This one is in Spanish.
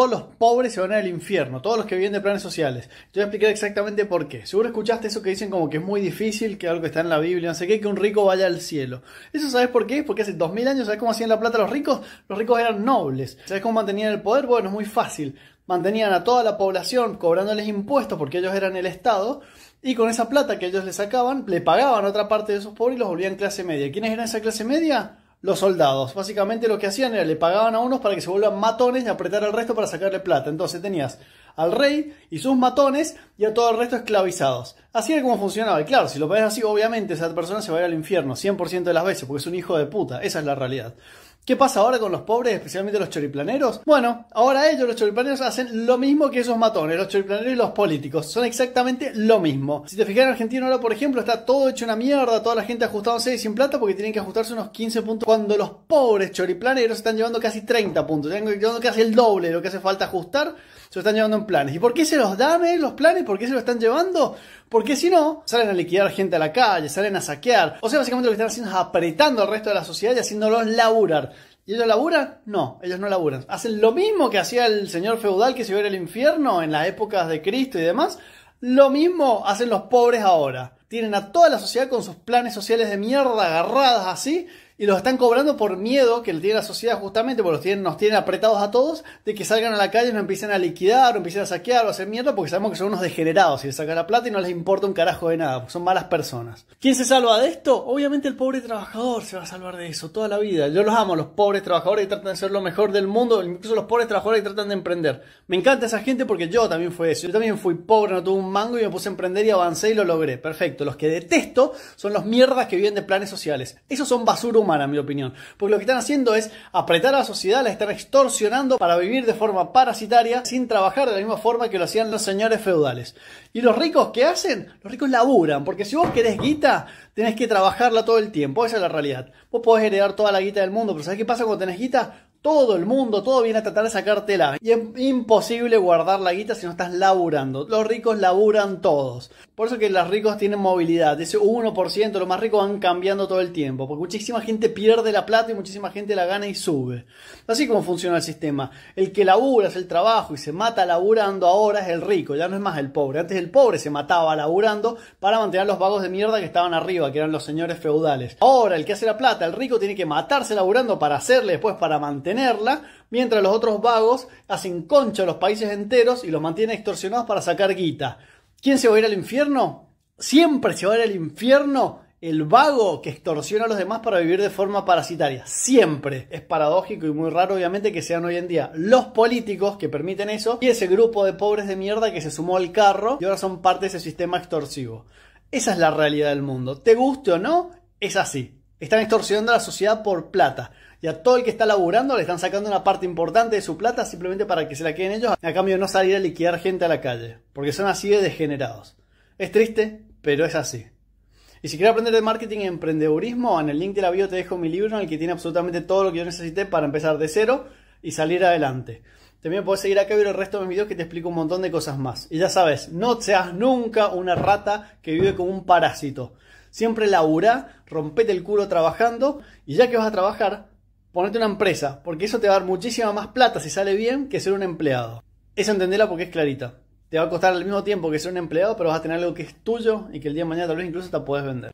todos los pobres se van al infierno, todos los que viven de planes sociales. Yo voy a explicar exactamente por qué. Seguro escuchaste eso que dicen como que es muy difícil, que algo que está en la Biblia, no sé qué, que un rico vaya al cielo. ¿Eso sabes por qué? Porque hace 2000 años, ¿sabes cómo hacían la plata los ricos? Los ricos eran nobles. ¿Sabes cómo mantenían el poder? Bueno, es muy fácil. Mantenían a toda la población cobrándoles impuestos porque ellos eran el Estado. Y con esa plata que ellos le sacaban, le pagaban a otra parte de esos pobres y los volvían clase media. ¿Quiénes eran esa clase media? los soldados. Básicamente lo que hacían era le pagaban a unos para que se vuelvan matones y apretar al resto para sacarle plata. Entonces tenías al rey y sus matones y a todo el resto esclavizados. Así era como funcionaba. Y claro, si lo ves así, obviamente esa persona se va a ir al infierno 100% de las veces porque es un hijo de puta. Esa es la realidad. ¿Qué pasa ahora con los pobres, especialmente los choriplaneros? Bueno, ahora ellos, los choriplaneros, hacen lo mismo que esos matones, los choriplaneros y los políticos. Son exactamente lo mismo. Si te fijas en Argentina ahora, por ejemplo, está todo hecho una mierda, toda la gente ajustándose y sin plata porque tienen que ajustarse unos 15 puntos cuando los pobres choriplaneros están llevando casi 30 puntos, están llevando casi el doble de lo que hace falta ajustar, se lo están llevando en planes. ¿Y por qué se los dan eh, los planes? ¿Por qué se los están llevando? Porque si no, salen a liquidar gente a la calle, salen a saquear. O sea, básicamente lo que están haciendo es apretando al resto de la sociedad y haciéndolos laburar. ¿Y ellos laburan? No, ellos no laburan. Hacen lo mismo que hacía el señor feudal que se iba al infierno en las épocas de Cristo y demás. Lo mismo hacen los pobres ahora. Tienen a toda la sociedad con sus planes sociales de mierda agarradas así y los están cobrando por miedo que le tiene la sociedad justamente, porque nos tienen apretados a todos, de que salgan a la calle y nos empiecen a liquidar, o empiecen a saquear, o a hacer mierda, porque sabemos que son unos degenerados y les sacan la plata y no les importa un carajo de nada, porque son malas personas. ¿Quién se salva de esto? Obviamente el pobre trabajador se va a salvar de eso toda la vida. Yo los amo, los pobres trabajadores que tratan de ser lo mejor del mundo, incluso los pobres trabajadores que tratan de emprender. Me encanta esa gente porque yo también fui eso. Yo también fui pobre, no tuve un mango y me puse a emprender y avancé y lo logré. Perfecto. Los que detesto son los mierdas que viven de planes sociales. Esos son basura en mi opinión. Porque lo que están haciendo es apretar a la sociedad, la están extorsionando para vivir de forma parasitaria, sin trabajar de la misma forma que lo hacían los señores feudales. ¿Y los ricos qué hacen? Los ricos laburan, porque si vos querés guita, tenés que trabajarla todo el tiempo, esa es la realidad. Vos podés heredar toda la guita del mundo, pero ¿sabés qué pasa cuando tenés guita? Todo el mundo, todo viene a tratar de sacártela. Y es imposible guardar la guita si no estás laburando. Los ricos laburan todos. Por eso que los ricos tienen movilidad. Ese 1%, los más ricos van cambiando todo el tiempo. Porque muchísima gente pierde la plata y muchísima gente la gana y sube. Así como funciona el sistema. El que labura, hace el trabajo y se mata laburando ahora es el rico. Ya no es más el pobre. Antes el pobre se mataba laburando para mantener los vagos de mierda que estaban arriba, que eran los señores feudales. Ahora el que hace la plata, el rico, tiene que matarse laburando para hacerle, después para mantenerla. Mientras los otros vagos hacen concha a los países enteros y los mantienen extorsionados para sacar guita. ¿Quién se va a ir al infierno? Siempre se va a ir al infierno el vago que extorsiona a los demás para vivir de forma parasitaria. Siempre. Es paradójico y muy raro, obviamente, que sean hoy en día los políticos que permiten eso y ese grupo de pobres de mierda que se sumó al carro y ahora son parte de ese sistema extorsivo. Esa es la realidad del mundo. ¿Te guste o no? Es así. Están extorsionando a la sociedad por plata. Y a todo el que está laburando le están sacando una parte importante de su plata simplemente para que se la queden ellos, a cambio de no salir a liquidar gente a la calle, porque son así de degenerados. Es triste, pero es así. Y si quieres aprender de marketing y emprendedurismo, en el link de la bio te dejo mi libro en el que tiene absolutamente todo lo que yo necesité para empezar de cero y salir adelante. También puedes seguir acá y ver el resto de mis videos que te explico un montón de cosas más. Y ya sabes, no seas nunca una rata que vive como un parásito. Siempre laburá, rompete el culo trabajando y ya que vas a trabajar, ponete una empresa, porque eso te va a dar muchísima más plata si sale bien que ser un empleado. Eso entendela porque es clarita. Te va a costar el mismo tiempo que ser un empleado, pero vas a tener algo que es tuyo y que el día de mañana tal vez incluso te puedes vender.